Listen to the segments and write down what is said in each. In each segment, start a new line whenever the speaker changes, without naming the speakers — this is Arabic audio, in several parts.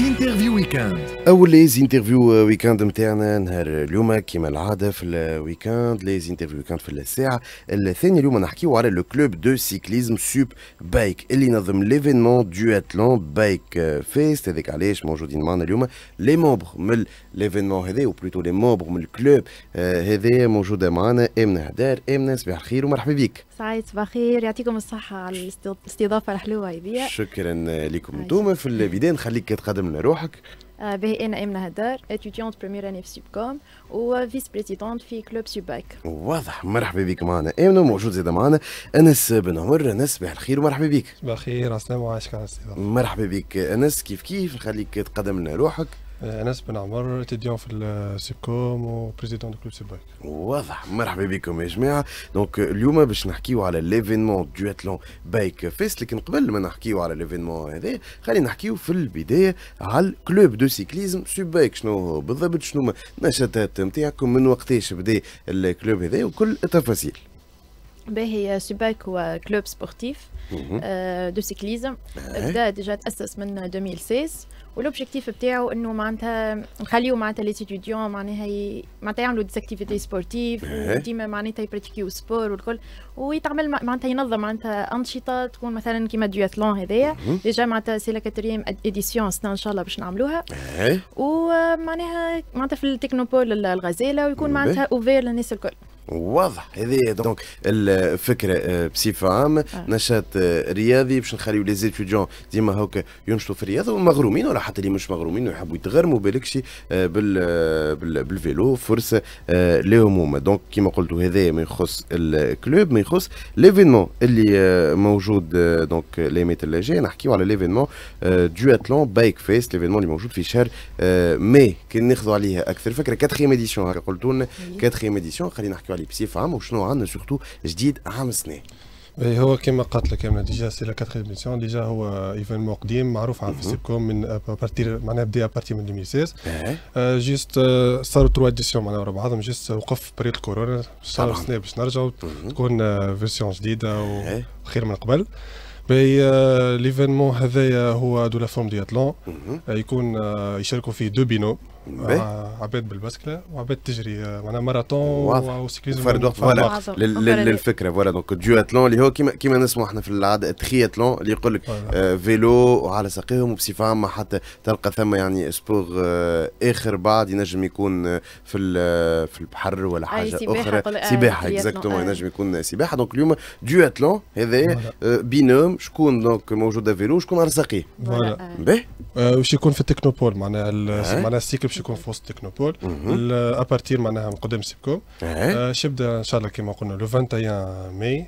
انترفيو ويكاند اول ليز انترفيو ويكاند نتاعنا نهار اليوم كما العاده في الويكاند ليز انترفيو ويكاند في الساعه آه, الثانيه اليوم نحكيو على لو كلوب دو سيكليزم سوب بايك اللي نظم ليفينمون دو اتلون بايك فيست هذاك علاش موجودين معنا اليوم لي مومبر من ليفينمون هذا بلوتو لي مومبر من الكلوب آه, هذا موجوده معنا امنه هدار امنه صباح الخير ومرحبا بك
سعيد صباح خير يعطيكم الصحة على الاستضافة الحلوة هذيا
شكرا لكم انتوما في البداية نخليك تقدم لنا روحك
آه، به باهي انا امنه هدار اتيتيونت بريمير اني في كوم وفيس بريزيدونت في كلوب سوباك
واضح مرحبا بك معنا امنه موجود زاد معنا انس بن عمر انس صباح الخير ومرحبا بك
صباح الخير السلام عليكم وعليكم السلامه
مرحبا بك انس كيف كيف نخليك تقدم لنا روحك
آه، انس بن عمر اتيديون في السيكوم وبريزيدون دو كلوب سيبايك
واضح مرحبا بكم يا جماعه دونك اليوم باش نحكيو على ليفينمون دواتلون بايك فيست لكن قبل ما نحكيو على ليفينمون هذا خلينا نحكيو في البدايه على كلوب دو سيكليزم سيبايك شنو هو بالضبط شنو النشاطات نتاعكم من وقتاش بدا الكلوب هذا وكل التفاصيل
باهي سباك هو كلوب سبورتيف آه، دو سيكليزم إيه. بدا ديجا تاسس من 2016 والوبجيكتيف بتاعه انه معناتها نخليو معناتها لي ستوديون معناها معناتها يعملوا ديزاكتيفيتي إيه. سبورتيف وديما معناتها يبراتيكيو سبور والكل ويتعمل معناتها ينظم معناتها انشطه تكون مثلا كيما ديواتلون هذايا ديجا معناتها سي لا كاتريم اديسيون سنه ان شاء الله باش نعملوها إيه. ومعناها معناتها في التكنوبول الغزاله ويكون معناتها اوفير للناس الكل
واضح هذه دونك الفكره آه، بصفه عامه آه. نشاط آه، رياضي باش نخليو لي زيتيديون ديما هكا ينشطوا في الرياضه ومغرومين ولا حتى اللي مش مغرومين ويحبوا يتغرموا بالكشي بالفيلو فرصه لهم هما دونك كيما قلتوا هذا ما يخص الكلوب ما يخص ليفينمون اللي موجود دونك ليميت اللي جاي نحكيو على ليفينمون دواتلون بايك فيس ليفينمون اللي موجود في شهر ماي كي ناخذوا عليها اكثر فكره كاتخيام اديسيون هكا قلتوا لنا كاتخيام اديسيون خلينا نحكيو عليها اللي بسيف عام وشنو عندنا سورتو جديد عام السنه
هو كما قالت لك انا ديجا سي لا كاتريم ميسيون ديجا هو ايفينمون قديم معروف على فيسيبكوم من بارتير معناها بدا بارتي من 2016 جيست صاروا تروا اديسيون معناها ورا بعضهم جيست وقف بريد الكورونا صار سنه باش نرجعوا تكون فيرسيون جديده وخير من قبل باهي ليفينمون هذايا هو دو لا فورم دياتلون يكون يشاركوا فيه دو بينو آه، عباد بالبسكله وعباد تجري آه، معناها ماراثون وسيكليزم فرد وقت فوالا
للفكره فوالا دونك ديواتلون اللي هو كيما كيما نسمعوا احنا في العاده تخياتلون اللي يقول لك فيلو آه، وعلى ساقيهم وبصفه عامه حتى تلقى ثم يعني سبور اخر بعد ينجم يكون في في البحر ولا حاجه اخرى سباحه اكزاكتومون ينجم يكون سباحه دونك اليوم ديواتلون هذا إيه؟ بينوم شكون دونك موجود فيلو وشكون على ساقيه باهي
وش يكون في التكنوبول معناها معناها السيكل باش يكون في وسط تكنوبول ابارتير معناها من قدام سيبكو إيه. آه يبدا ان شاء الله كما قلنا لو 21 ماي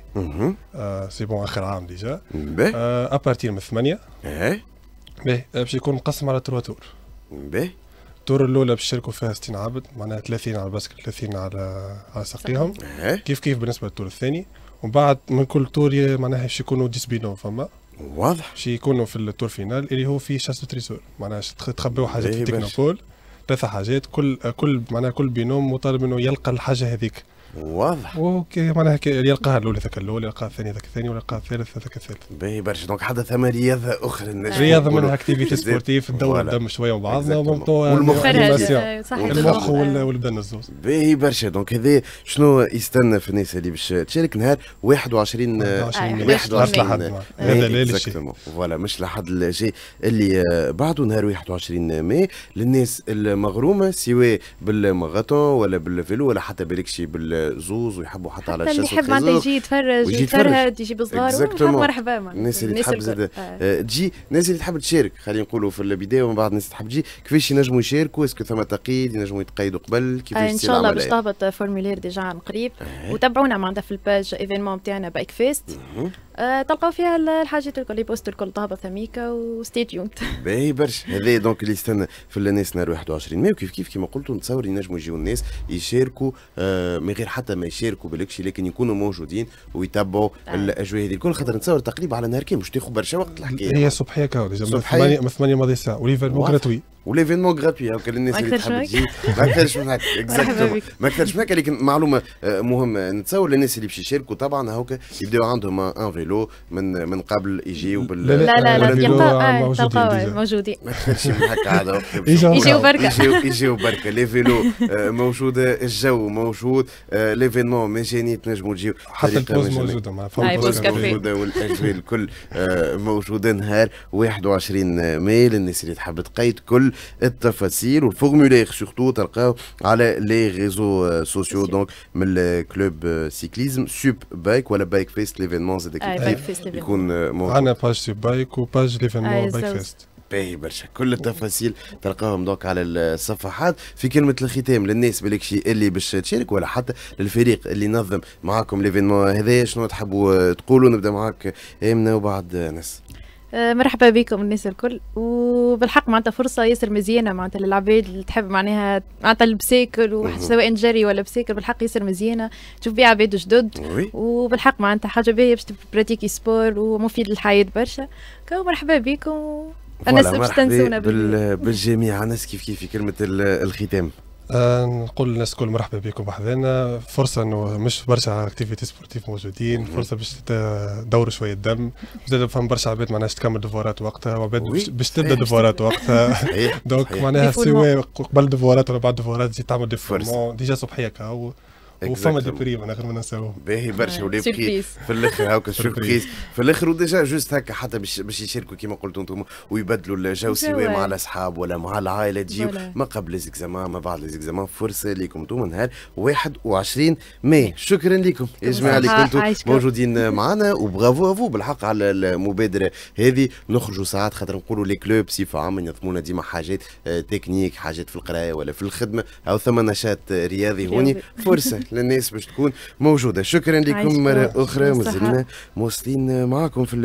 سي بون اخر عام ديجا ابارتير آه، من 8 إيه. باهي باش يكون مقسم على تروا تور باهي الدور الاولى باش يشاركوا فيها 60 عبد معناها 30 على الباسكت 30 على على ساقيهم إيه. كيف كيف بالنسبه للدور الثاني ومن بعد من كل تور معناها باش يكونوا ديسبينو فما واضح باش يكونوا في التور فينال اللي هو في شاسو تريسور معناها تخبيو حاجات في التكنوبول ثلاثه حاجات كل كل معناها كل بينوم مطالب انه يلقى الحاجه هذيك واضح اوكي معناها اللي يلقاها الاولى ذاك الاول يلقاها الثانيه ذاك الثاني يلقاها الثالث ذاك الثالث
باهي برشا دونك حتى ثم رياضه اخرى رياضه منها اكتيفيتي سبورتيف ندور الدم شويه بعضنا والمخ المخ والبدن الزوز باهي برشا دونك هذا شنو يستنى في الناس اللي باش تشارك نهار 21 21 آه، إيه، هذا لا شيء فوالا مش لحد الشيء اللي آه، بعده نهار 21 ماي للناس المغرومه سواء بالماغاتون ولا بالفيلو ولا حتى بالكشي بال الزوز ويحبوا حتى على الشاشه اللي يحب معناتها يجي
يتفرج ويجي يتفرهد يجيب صغار مرحبا الناس اللي تحب زاد آه. آه،
تجي الناس اللي تحب تشارك خلينا نقولوا في البدايه ومن بعد الناس تحب تجي كيفاش ينجموا يشاركوا اسكو ثما تقييد ينجموا يتقيدوا قبل كيفاش آه، ان شاء الله باش
تهبط فورمولير ديجا عن قريب وتابعونا معناتها في الباج ايفينمون تاعنا بايك فيست آه، تلقاو فيها الحاجات الكل لي بوست الكل طابه ثميكه وستي تيوند
باهي برشا هذا دونك اللي استنى في الناس نهار 21 ماي وكيف كيف كيما قلتوا نتصور ينجموا يجيو الناس يشاركوا آه، من غير حتى ما يشاركوا بالكشي لكن يكونوا موجودين ويتبعوا نعم. الاجواء هذه الكل خاطر نتصور تقريبا على نهار كامل مش تاخذ برشا وقت
الحكايه هي صبحيه كاو من 8 ماضي ساعه وليفر مو
وليفينمون غراتوي هكا للناس اللي تحب تجي ما كثرش من هكا اكزاكتومون ما كثرش من هكا لكن معلومه مهمه نتصور للناس اللي باش يشاركوا طبعا هكا يبداو عندهم ان فيلو من من قبل يجيو بال لا لا لا يلقاو موجودين ما كثرش من هكا عاد يجيو بركه يجيو بركه لي فيلو موجوده الجو موجود ليفينمون مجاني تنجموا تجيو حتى البوز موجوده مع موجوده والاجواء الكل موجوده نهار 21 مايل الناس اللي تحب تقيد كل التفاصيل والفورمولير سورتو تلقاو على لي ريزو سوسيو دونك من كلوب سيكليزم سوب بايك ولا بايك فيست ليفينمون زاد يكون عندنا
باج سوب بايك وباج ليفينمون بايك فيست باهي برشا
كل التفاصيل تلقاهم دوك على الصفحات في كلمة الختام للناس بالكشي اللي باش تشارك ولا حتى للفريق اللي نظم معاكم ليفينمون هذايا شنو تحبوا تقولوا نبدا معاك امنه وبعد ناس
آه، مرحبا بكم الناس الكل وبالحق معناتها فرصه ياسر مزيانه معناتها للعباد اللي تحب معناها معناتها البسيكل سواء جري ولا بسيكل بالحق ياسر مزيانه تشوف بها عباد جدد وبالحق معناتها حاجه باهيه باش تبراتيكي سبور ومفيد للحياه برشا كو مرحبا بكم الناس باش تنسونا
بالجميع الناس كيف كيف في كلمه الختام
آه نقول للناس الكل مرحبا بكم بحذانا فرصه انه مش برشا اكتيفيتي سبورتيف موجودين فرصه باش تدور شويه دم زاد فهم برشا عباد معناها تكمل دفورات وقتها وعباد باش تبدا دفورات وقتها دونك معناها سوا قبل دفورات ولا بعد دفورات تجي تعمل ديفورمون ديجا صبحيه كاو وفما دي بري معناها ما ننساوهم باهي برشا ولا بكي في الاخر هاكا سيربريز
في الاخر وديجا جوست هكا حتى باش يشاركوا كيما قلتوا انتم ويبدلوا الجو سواء مع الاصحاب ولا مع العائله تجيو ما قبل ليزيكزامان ما بعد ليزيكزامان فرصه ليكم انتم نهار 21 ماي شكرا لكم يا جماعه اللي كنتوا موجودين معنا وبرافو افو بالحق على المبادره هذه نخرجوا ساعات خاطر نقولوا لي كلوب بصفه عامه ينظمونا ديما حاجات تكنيك آه، حاجات في القرايه ولا في الخدمه او ثم نشاط رياضي هوني فرصه للناس باش تكون موجوده شكرا لكم مره اخرى مازلنا مواصلين معاكم في